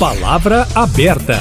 Palavra aberta.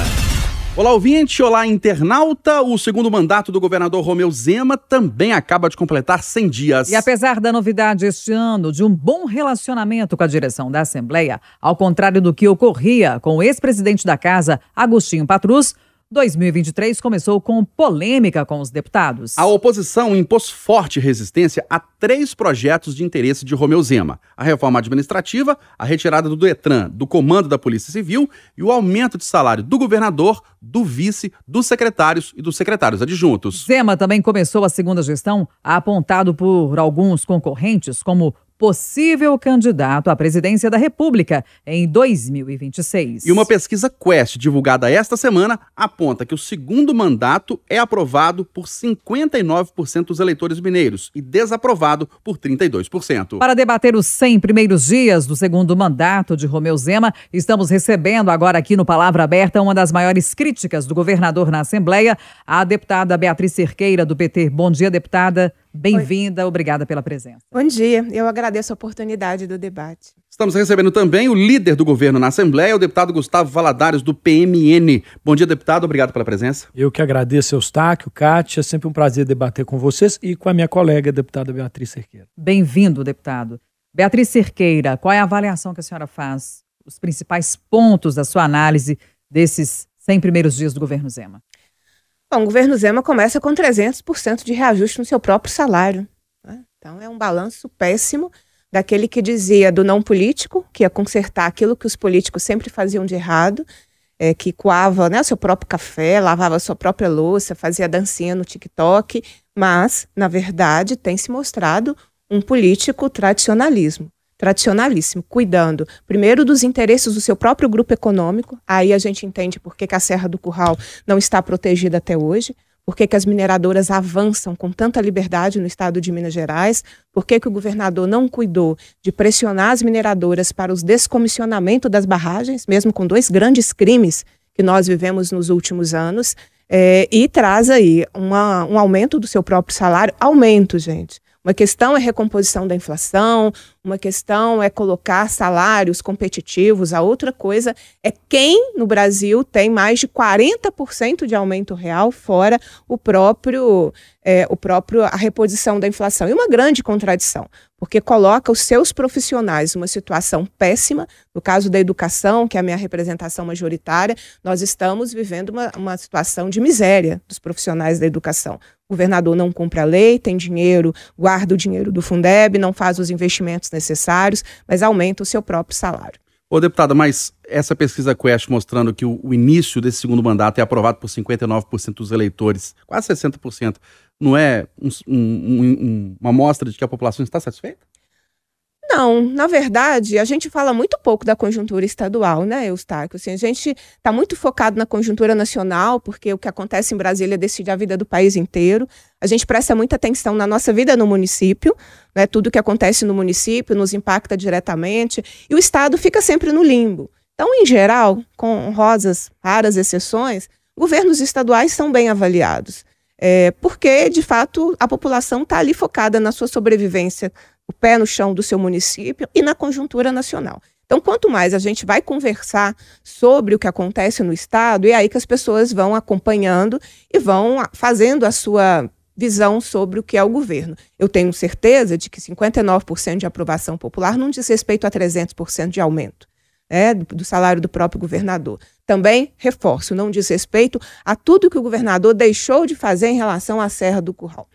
Olá, ouvinte, olá, internauta. O segundo mandato do governador Romeu Zema também acaba de completar 100 dias. E apesar da novidade este ano de um bom relacionamento com a direção da Assembleia, ao contrário do que ocorria com o ex-presidente da casa, Agostinho Patrus, 2023 começou com polêmica com os deputados. A oposição impôs forte resistência a três projetos de interesse de Romeu Zema: a reforma administrativa, a retirada do Detran, do comando da Polícia Civil e o aumento de salário do governador, do vice, dos secretários e dos secretários adjuntos. Zema também começou a segunda gestão apontado por alguns concorrentes como possível candidato à presidência da República em 2026. E uma pesquisa Quest divulgada esta semana aponta que o segundo mandato é aprovado por 59% dos eleitores mineiros e desaprovado por 32%. Para debater os 100 primeiros dias do segundo mandato de Romeu Zema, estamos recebendo agora aqui no Palavra Aberta uma das maiores críticas do governador na Assembleia, a deputada Beatriz Cerqueira do PT. Bom dia, deputada. Bem-vinda, obrigada pela presença. Bom dia, eu agradeço a oportunidade do debate. Estamos recebendo também o líder do governo na Assembleia, o deputado Gustavo Valadares, do PMN. Bom dia, deputado, obrigado pela presença. Eu que agradeço, Eustáquio, Cátia, é sempre um prazer debater com vocês e com a minha colega, a deputada Beatriz Cerqueira. Bem-vindo, deputado. Beatriz Cerqueira, qual é a avaliação que a senhora faz, os principais pontos da sua análise desses 100 primeiros dias do governo Zema? Bom, o governo Zema começa com 300% de reajuste no seu próprio salário. Né? Então, é um balanço péssimo daquele que dizia do não político, que ia consertar aquilo que os políticos sempre faziam de errado, é, que coava né, o seu próprio café, lavava a sua própria louça, fazia dancinha no TikTok, mas, na verdade, tem se mostrado um político tradicionalismo tradicionalíssimo, cuidando primeiro dos interesses do seu próprio grupo econômico. Aí a gente entende por que, que a Serra do Curral não está protegida até hoje, por que, que as mineradoras avançam com tanta liberdade no estado de Minas Gerais, por que, que o governador não cuidou de pressionar as mineradoras para o descomissionamento das barragens, mesmo com dois grandes crimes que nós vivemos nos últimos anos. É, e traz aí uma, um aumento do seu próprio salário, aumento, gente. Uma questão é recomposição da inflação, uma questão é colocar salários competitivos, a outra coisa é quem no Brasil tem mais de 40% de aumento real, fora o próprio, é, o próprio a reposição da inflação. E uma grande contradição, porque coloca os seus profissionais numa situação péssima. No caso da educação, que é a minha representação majoritária, nós estamos vivendo uma, uma situação de miséria dos profissionais da educação. O governador não cumpre a lei, tem dinheiro, guarda o dinheiro do Fundeb, não faz os investimentos necessários, mas aumenta o seu próprio salário. Ô, deputada, mas essa pesquisa Quest mostrando que o, o início desse segundo mandato é aprovado por 59% dos eleitores, quase 60%, não é um, um, uma amostra de que a população está satisfeita? Não, na verdade, a gente fala muito pouco da conjuntura estadual, né, Eustáquio? Assim, a gente está muito focado na conjuntura nacional, porque o que acontece em Brasília decide a vida do país inteiro. A gente presta muita atenção na nossa vida no município, né, tudo que acontece no município nos impacta diretamente, e o Estado fica sempre no limbo. Então, em geral, com rosas, raras exceções, governos estaduais são bem avaliados. É, porque, de fato, a população está ali focada na sua sobrevivência, o pé no chão do seu município e na conjuntura nacional. Então, quanto mais a gente vai conversar sobre o que acontece no Estado, é aí que as pessoas vão acompanhando e vão fazendo a sua visão sobre o que é o governo. Eu tenho certeza de que 59% de aprovação popular não diz respeito a 300% de aumento é, do salário do próprio governador. Também reforço, não diz respeito a tudo que o governador deixou de fazer em relação à Serra do Curral.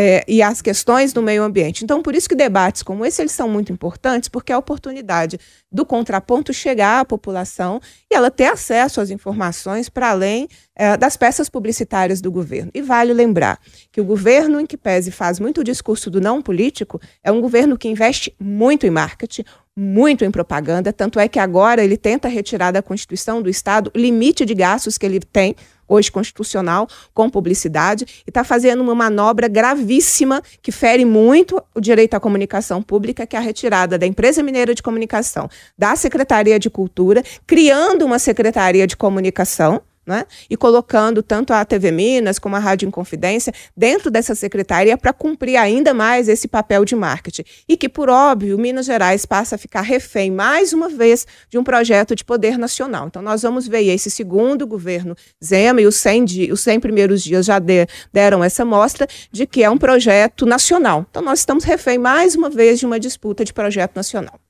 É, e às questões do meio ambiente. Então, por isso que debates como esse eles são muito importantes, porque é a oportunidade do contraponto chegar à população e ela ter acesso às informações para além é, das peças publicitárias do governo. E vale lembrar que o governo, em que pese faz muito discurso do não político, é um governo que investe muito em marketing, muito em propaganda, tanto é que agora ele tenta retirar da Constituição do Estado o limite de gastos que ele tem hoje constitucional com publicidade e está fazendo uma manobra gravíssima que fere muito o direito à comunicação pública, que é a retirada da empresa mineira de comunicação, da Secretaria de Cultura, criando uma Secretaria de Comunicação né? e colocando tanto a TV Minas como a Rádio Inconfidência dentro dessa secretaria para cumprir ainda mais esse papel de marketing. E que, por óbvio, Minas Gerais passa a ficar refém, mais uma vez, de um projeto de poder nacional. Então, nós vamos ver esse segundo governo Zema e os 100, os 100 primeiros dias já de, deram essa mostra de que é um projeto nacional. Então, nós estamos refém, mais uma vez, de uma disputa de projeto nacional.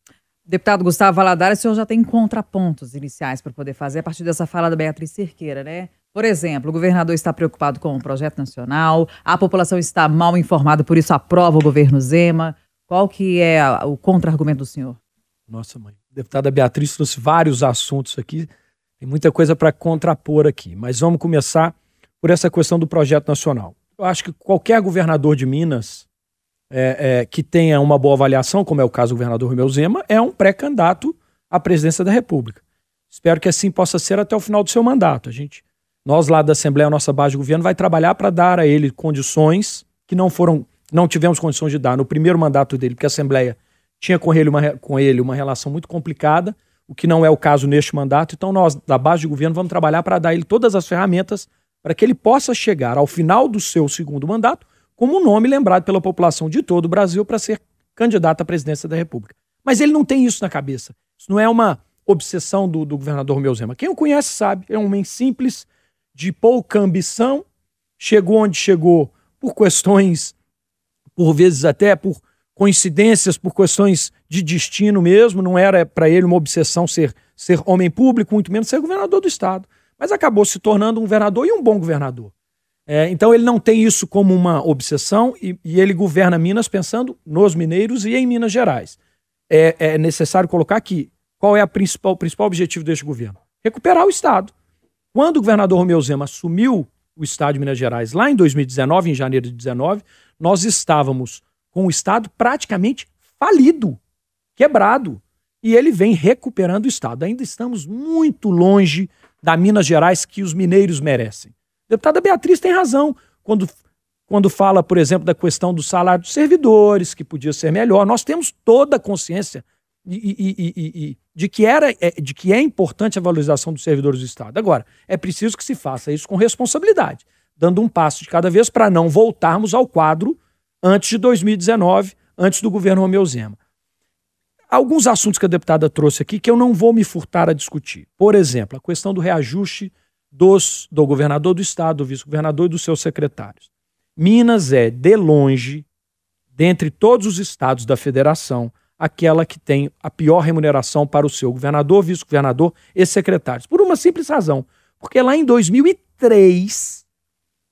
Deputado Gustavo Valadares, o senhor já tem contrapontos iniciais para poder fazer a partir dessa fala da Beatriz Cerqueira, né? Por exemplo, o governador está preocupado com o projeto nacional, a população está mal informada, por isso aprova o governo Zema. Qual que é o contra-argumento do senhor? Nossa mãe, deputada Beatriz trouxe vários assuntos aqui, tem muita coisa para contrapor aqui, mas vamos começar por essa questão do projeto nacional. Eu acho que qualquer governador de Minas é, é, que tenha uma boa avaliação, como é o caso do governador Romeu Zema, é um pré-candidato à presidência da República. Espero que assim possa ser até o final do seu mandato. A gente, nós lá da Assembleia, nossa base de governo, vai trabalhar para dar a ele condições que não foram, não tivemos condições de dar no primeiro mandato dele, porque a Assembleia tinha com ele uma, com ele uma relação muito complicada, o que não é o caso neste mandato. Então nós da base de governo vamos trabalhar para dar ele todas as ferramentas para que ele possa chegar ao final do seu segundo mandato como um nome lembrado pela população de todo o Brasil para ser candidato à presidência da República. Mas ele não tem isso na cabeça. Isso não é uma obsessão do, do governador Romeu Zema. Quem o conhece sabe, é um homem simples, de pouca ambição, chegou onde chegou por questões, por vezes até por coincidências, por questões de destino mesmo, não era para ele uma obsessão ser, ser homem público, muito menos ser governador do estado. Mas acabou se tornando um governador e um bom governador. É, então ele não tem isso como uma obsessão e, e, ele governa Minas pensando nos mineiros e em Minas Gerais. É, é necessário colocar aqui qual é principal, o principal objetivo deste governo: recuperar o Estado. Quando o governador Romeu Zema assumiu o Estado de Minas Gerais lá em 2019, em janeiro de 19, nós estávamos com o Estado praticamente falido, quebrado. E ele vem recuperando o Estado. Ainda estamos muito longe da Minas Gerais que os mineiros merecem deputada Beatriz tem razão quando, quando fala, por exemplo, da questão do salário dos servidores, que podia ser melhor. Nós temos toda a consciência de, de, de que era, é, de que é importante a valorização dos servidores do Estado. Agora, é preciso que se faça isso com responsabilidade, dando um passo de cada vez para não voltarmos ao quadro antes de 2019, antes do governo Romeu Zema. Alguns assuntos que a deputada trouxe aqui que eu não vou me furtar a discutir. Por exemplo, a questão do reajuste dos, do governador do estado, do vice-governador e dos seus secretários. Minas é, de longe, dentre todos os estados da federação, aquela que tem a pior remuneração para o seu governador, vice-governador e secretários. Por uma simples razão. Porque lá em 2003,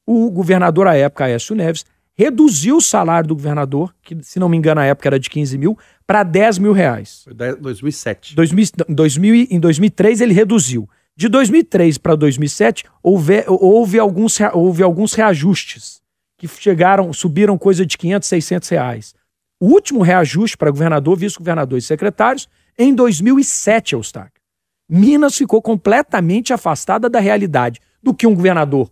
o governador à época, Aécio Neves, reduziu o salário do governador, que se não me engano na época era de 15 mil, para 10 mil reais. Foi 2007. 2000, 2000, em 2003 ele reduziu. De 2003 para 2007, houve, houve, alguns, houve alguns reajustes que chegaram, subiram coisa de 500, 600 reais. O último reajuste para governador, vice-governador e secretários, em 2007, Eustáquio. Minas ficou completamente afastada da realidade do que um governador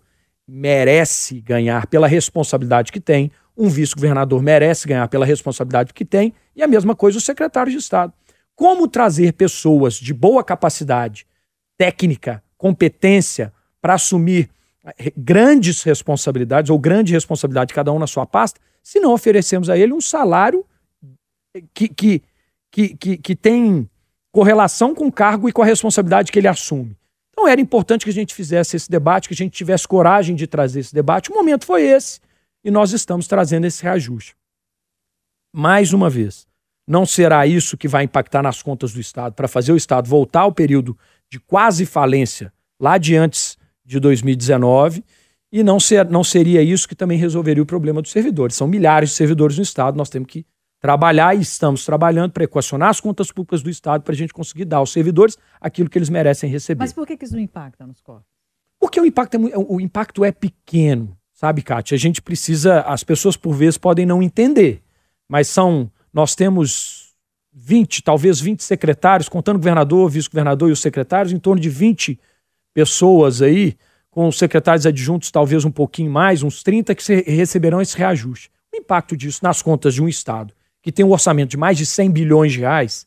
merece ganhar pela responsabilidade que tem, um vice-governador merece ganhar pela responsabilidade que tem, e a mesma coisa o secretário de Estado. Como trazer pessoas de boa capacidade técnica, competência para assumir eh, grandes responsabilidades ou grande responsabilidade cada um na sua pasta, se não oferecemos a ele um salário que, que, que, que, que tem correlação com o cargo e com a responsabilidade que ele assume. Então era importante que a gente fizesse esse debate, que a gente tivesse coragem de trazer esse debate. O momento foi esse e nós estamos trazendo esse reajuste. Mais uma vez, não será isso que vai impactar nas contas do Estado para fazer o Estado voltar ao período de quase falência lá de antes de 2019 e não, ser, não seria isso que também resolveria o problema dos servidores. São milhares de servidores no Estado, nós temos que trabalhar e estamos trabalhando para equacionar as contas públicas do Estado para a gente conseguir dar aos servidores aquilo que eles merecem receber. Mas por que, que isso não impacta nos corpos? Porque o impacto, é, o impacto é pequeno, sabe, Kátia? A gente precisa, as pessoas por vezes podem não entender, mas são, nós temos 20, talvez 20 secretários, contando o governador, vice-governador e os secretários, em torno de 20 pessoas aí, com os secretários adjuntos talvez um pouquinho mais, uns 30, que receberão esse reajuste. O impacto disso nas contas de um Estado que tem um orçamento de mais de 100 bilhões de reais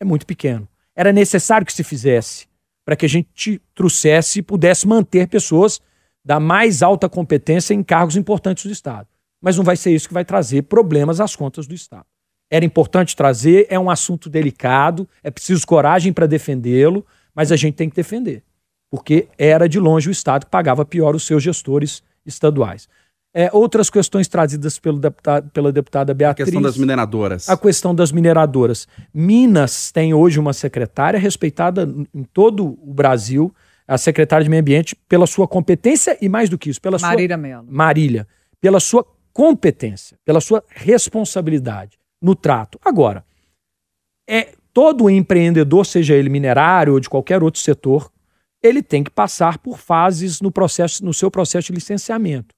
é muito pequeno. Era necessário que se fizesse para que a gente trouxesse e pudesse manter pessoas da mais alta competência em cargos importantes do Estado. Mas não vai ser isso que vai trazer problemas às contas do Estado era importante trazer, é um assunto delicado, é preciso coragem para defendê-lo, mas a gente tem que defender, porque era de longe o Estado que pagava pior os seus gestores estaduais. É, outras questões trazidas pelo deputado, pela deputada Beatriz. A questão das mineradoras. A questão das mineradoras. Minas tem hoje uma secretária respeitada em todo o Brasil, a secretária de Meio Ambiente, pela sua competência e, mais do que isso, pela Marília sua. Marília Mello. Marília. Pela sua competência, pela sua responsabilidade no trato. Agora, é todo empreendedor, seja ele minerário ou de qualquer outro setor, ele tem que passar por fases no processo, no seu processo de licenciamento.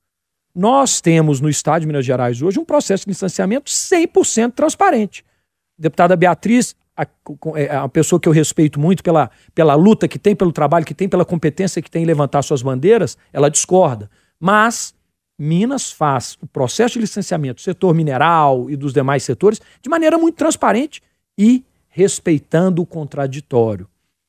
Nós temos no Estado de Minas Gerais hoje um processo de licenciamento 100% transparente. Deputada Beatriz, a, é, a, pessoa que eu respeito muito pela, pela luta que tem, pelo trabalho que tem, pela competência que tem em levantar suas bandeiras, ela discorda. Mas Minas faz o processo de licenciamento do setor mineral e dos demais setores de maneira muito transparente e respeitando o contraditório,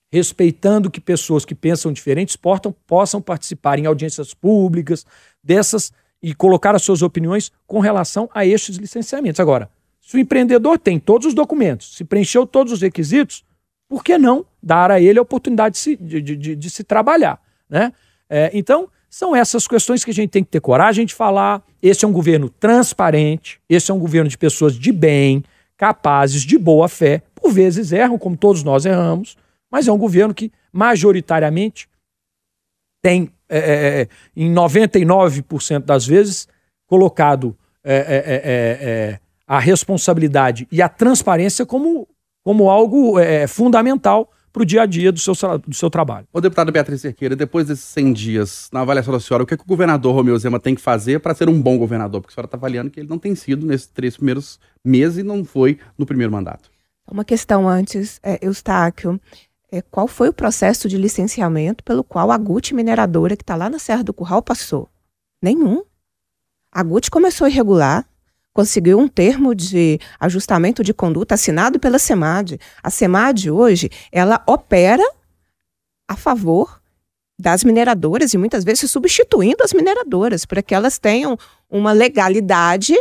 respeitando que pessoas que pensam diferentes portam, possam participar em audiências públicas dessas e colocar as suas opiniões com relação a estes licenciamentos. Agora, se o empreendedor tem todos os documentos, se preencheu todos os requisitos, por que não dar a ele a oportunidade de se, de, de, de se trabalhar? Né? É, então, são essas questões que a gente tem que ter coragem de falar. Esse é um governo transparente, esse é um governo de pessoas de bem, capazes, de boa fé. Por vezes erram, como todos nós erramos, mas é um governo que, majoritariamente, tem, é, é, é em 99% das vezes, colocado é, é, a responsabilidade e a transparência como, como algo fundamental para o dia a dia do seu, do seu trabalho. Ô deputado Beatriz Cerqueira, depois desses 100 dias, na avaliação da senhora, o que, é que o governador Romeu Zema tem que fazer para ser um bom governador? Porque a senhora está avaliando que ele não tem sido nesses três primeiros meses e não foi no primeiro mandato. Uma questão antes, é, Eustáquio. É, qual foi o processo de licenciamento pelo qual a Guti mineradora, que está lá na Serra do Curral, passou? Nenhum. A Guti começou irregular, conseguiu um termo de ajustamento de conduta assinado pela SEMAD. A SEMAD hoje, ela opera a favor das mineradoras e muitas vezes substituindo as mineradoras para que elas tenham uma legalidade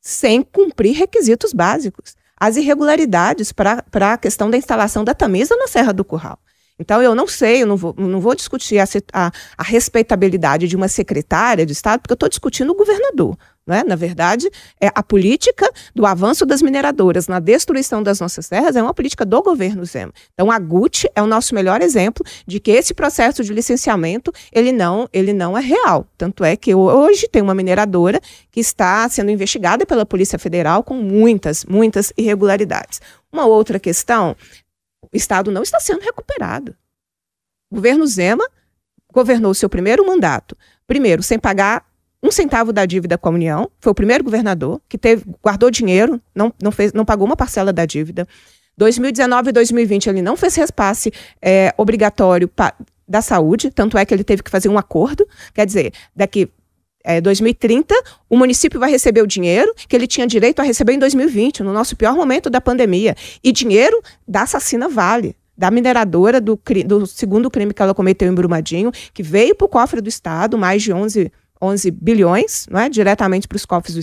sem cumprir requisitos básicos. As irregularidades para a questão da instalação da Tamisa na Serra do Curral. Então, eu não sei, eu não vou, não vou discutir a, a, a respeitabilidade de uma secretária de Estado, porque eu estou discutindo o governador. Né? Na verdade, é a política do avanço das mineradoras na destruição das nossas terras é uma política do governo Zema. Então, a GUT é o nosso melhor exemplo de que esse processo de licenciamento ele não, ele não é real. Tanto é que hoje tem uma mineradora que está sendo investigada pela Polícia Federal com muitas, muitas irregularidades. Uma outra questão o Estado não está sendo recuperado. O governo Zema governou seu primeiro mandato, primeiro, sem pagar um centavo da dívida com a União, foi o primeiro governador que teve, guardou dinheiro, não, não, fez, não pagou uma parcela da dívida. 2019 e 2020 ele não fez repasse é, obrigatório pa, da saúde, tanto é que ele teve que fazer um acordo, quer dizer, daqui é, 2030, o município vai receber o dinheiro que ele tinha direito a receber em 2020, no nosso pior momento da pandemia. E dinheiro da assassina Vale, da mineradora do, do segundo crime que ela cometeu em Brumadinho, que veio para o cofre do Estado, mais de 11 11 bilhões, não é, diretamente para os cofres do,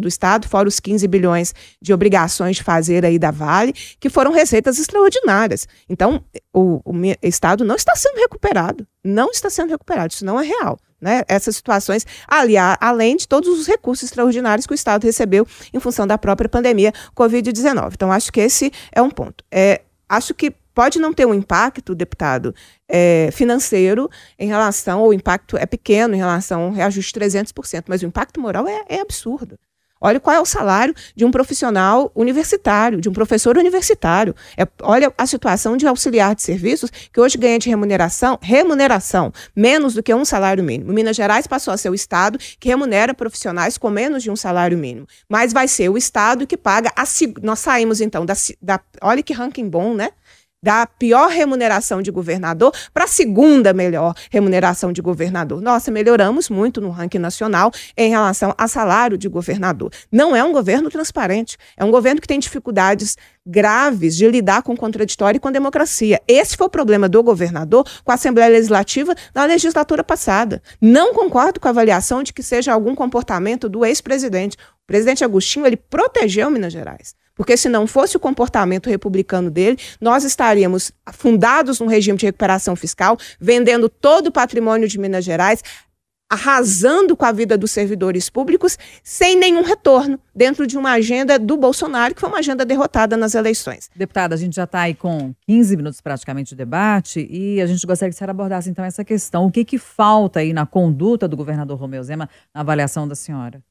do, Estado, fora os 15 bilhões de obrigações de fazer aí da Vale, que foram receitas extraordinárias. Então, o, o Estado não está sendo recuperado, não está sendo recuperado, isso não é real. Né, essas situações, aliás, além de todos os recursos extraordinários que o Estado recebeu em função da própria pandemia Covid-19. Então, acho que esse é um ponto. É, acho que pode não ter um impacto, deputado, é, financeiro em relação, ou o impacto é pequeno em relação um reajuste de 300%, mas o impacto moral é, é absurdo. Olha qual é o salário de um profissional universitário, de um professor universitário. É, olha a situação de auxiliar de serviços que hoje ganha de remuneração, remuneração menos do que um salário mínimo. Minas Gerais passou a ser o estado que remunera profissionais com menos de um salário mínimo, mas vai ser o estado que paga a nós saímos então da, da olha que ranking bom, né? da pior remuneração de governador para a segunda melhor remuneração de governador. Nossa, melhoramos muito no ranking nacional em relação a salário de governador. Não é um governo transparente, é um governo que tem dificuldades graves de lidar com o contraditório e com a democracia. Esse foi o problema do governador com a Assembleia Legislativa na legislatura passada. Não concordo com a avaliação de que seja algum comportamento do ex-presidente. O presidente Agostinho, ele protegeu Minas Gerais. Porque se não fosse o comportamento republicano dele, nós estaríamos fundados num regime de recuperação fiscal, vendendo todo o patrimônio de Minas Gerais, arrasando com a vida dos servidores públicos sem nenhum retorno dentro de uma agenda do Bolsonaro, que foi uma agenda derrotada nas eleições. Deputada, a gente já está aí com 15 minutos praticamente de debate e a gente gostaria que a senhora abordasse então essa questão. O que, que falta aí na conduta do governador Romeu Zema, na avaliação da senhora?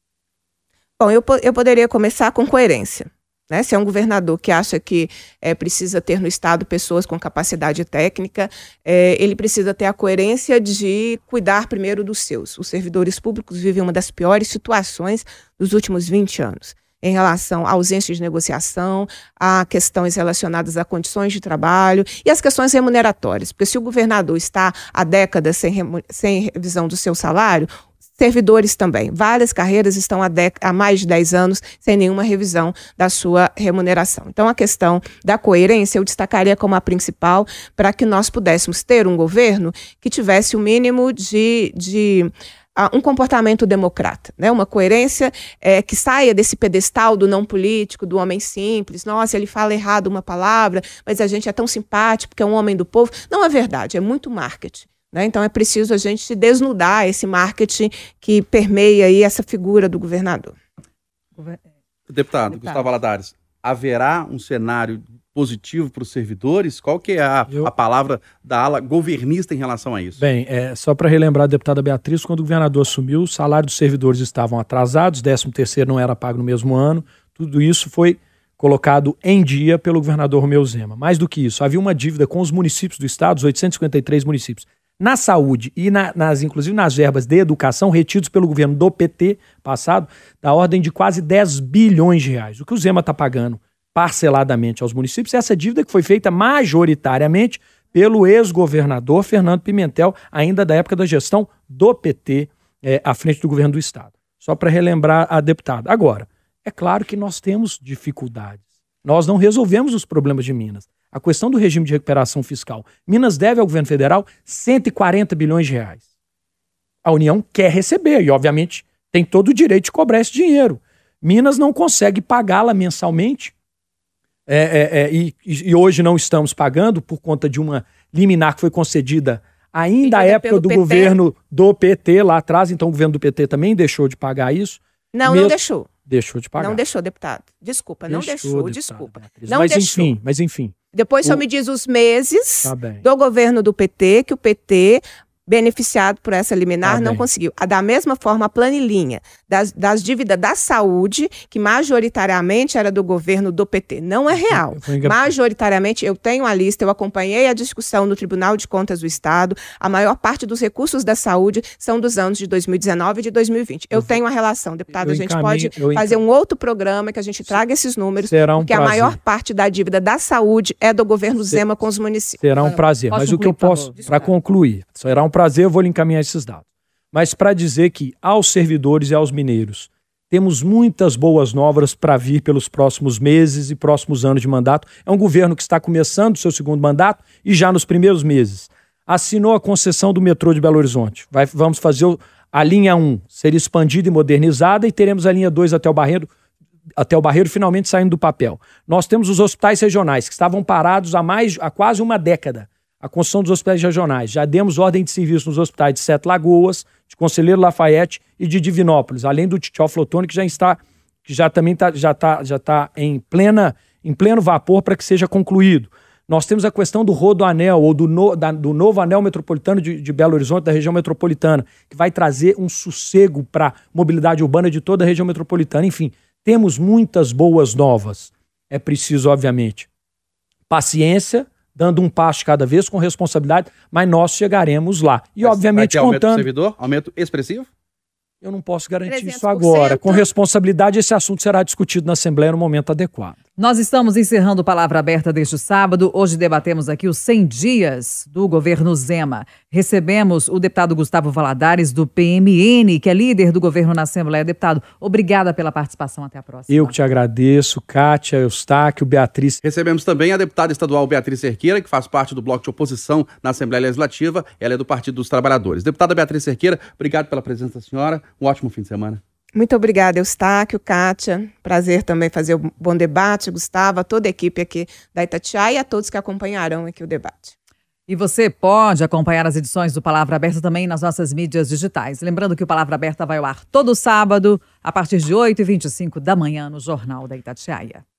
Bom, eu, eu poderia começar com coerência. Né? Se é um governador que acha que é, precisa ter no Estado pessoas com capacidade técnica, é, ele precisa ter a coerência de cuidar primeiro dos seus. Os servidores públicos vivem uma das piores situações dos últimos 20 anos em relação à ausência de negociação, a questões relacionadas a condições de trabalho e as questões remuneratórias. Porque se o governador está há décadas sem, sem revisão do seu salário, servidores também. Várias carreiras estão há, há, mais de 10 anos sem nenhuma revisão da sua remuneração. Então, a questão da coerência eu destacaria como a principal para que nós pudéssemos ter um governo que tivesse o mínimo de. de ah, um comportamento democrata, né? uma coerência é, que saia desse pedestal do não político, do homem simples. Nossa, ele fala errado uma palavra, mas a gente é tão simpático porque é um homem do povo. Não é verdade, é muito marketing. Né? Então é preciso a gente desnudar esse marketing que permeia aí essa figura do governador. É. Deputado, Deputado. Gustavo Aladares, haverá um cenário positivo para os servidores? Qual que é a, Eu... a, palavra da ala governista em relação a isso? Bem, é, só para relembrar deputada Beatriz, quando o governador assumiu, o salários dos servidores estavam atrasados, 13 terceiro não era pago no mesmo ano, tudo isso foi colocado em dia pelo governador Romeu Zema. Mais do que isso, havia uma dívida com os municípios do estado, os 853 municípios na saúde e na, nas, inclusive nas verbas de educação retidos pelo governo do PT passado, da ordem de quase 10 bilhões de reais. O que o Zema está pagando parceladamente aos municípios é essa dívida que foi feita majoritariamente pelo ex-governador Fernando Pimentel, ainda da época da gestão do PT é, eh, à frente do governo do Estado. Só para relembrar a deputada. Agora, é claro que nós temos dificuldades. Nós não resolvemos os problemas de Minas a questão do regime de recuperação fiscal. Minas deve ao governo federal 140 bilhões de reais. A União quer receber e, obviamente, tem todo o direito de cobrar esse dinheiro. Minas não consegue pagá-la mensalmente é, é, é, e, e, hoje não estamos pagando por conta de uma liminar que foi concedida ainda à época do PT. governo do PT lá atrás. Então o governo do PT também deixou de pagar isso. Não, não deixou. Deixou de pagar. Não deixou, deputado. Desculpa, não deixou, desculpa. Beatriz. Não mas deixou. enfim, mas enfim. Depois o... só me diz os meses tá do governo do PT, que o PT beneficiado por essa liminar, ah, não conseguiu. Da mesma forma, a planilhinha das, das dívidas da saúde, que majoritariamente era do governo do PT, não é real. Majoritariamente, eu tenho a lista, eu acompanhei a discussão no Tribunal de Contas do Estado, a maior parte dos recursos da saúde são dos anos de 2019 e de 2020. Eu, eu tenho a relação, deputado, a gente pode fazer um outro programa que a gente traga esses números, Será um porque prazer. a maior parte da dívida da saúde é do governo Zema com os municípios. Será um prazer, mas o que eu posso, para concluir, será um prazer, eu vou lhe encaminhar esses dados. Mas para dizer que aos servidores e aos mineiros, temos muitas boas novas para vir pelos próximos meses e próximos anos de mandato. É um governo que está começando o seu segundo mandato e já nos primeiros meses assinou a concessão do metrô de Belo Horizonte. Vai, vamos fazer a linha 1 ser expandida e modernizada e teremos a linha 2 até o Barreiro, até o Barreiro finalmente saindo do papel. Nós temos os hospitais regionais que estavam parados há mais há quase uma década a construção dos hospitais regionais. Já demos ordem de serviço nos hospitais de Sete Lagoas, de Conselheiro Lafayette e de Divinópolis, além do Titio Flotone, que já está, que já também está já está já está em, plena, em pleno vapor para que seja concluído. Nós temos a questão do Rodoanel, ou do, no, da, do novo anel metropolitano de, de, Belo Horizonte, da região metropolitana, que vai trazer um sossego para a mobilidade urbana de toda a região metropolitana. Enfim, temos muitas boas novas. É preciso, obviamente, paciência dando um passo cada vez com responsabilidade, mas nós chegaremos lá. E, mas obviamente, vai ter contando. Aumento servidor? Aumento expressivo? Eu não posso garantir 300%. isso agora. Com responsabilidade, esse assunto será discutido na Assembleia no momento adequado. Nós estamos encerrando o Palavra Aberta deste sábado. Hoje debatemos aqui os 100 dias do governo Zema. Recebemos o deputado Gustavo Valadares, do PMN, que é líder do governo na Assembleia. Deputado, obrigada pela participação. Até a próxima. Eu que te agradeço, Kátia, Eustáquio, Beatriz. Recebemos também a deputada estadual Beatriz Cerqueira, que faz parte do bloco de oposição na Assembleia Legislativa. Ela é do Partido dos Trabalhadores. Deputada Beatriz Cerqueira, obrigado pela presença da senhora. Um ótimo fim de semana. Muito obrigada, Eustáquio, Kátia. Prazer também fazer o bom debate, Gustavo, a toda a equipe aqui da Itatiaia e a todos que acompanharão aqui o debate. E você pode acompanhar as edições do Palavra Aberta também nas nossas mídias digitais. Lembrando que o Palavra Aberta vai ao ar todo sábado, a partir de 8h25 da manhã, no Jornal da Itatiaia.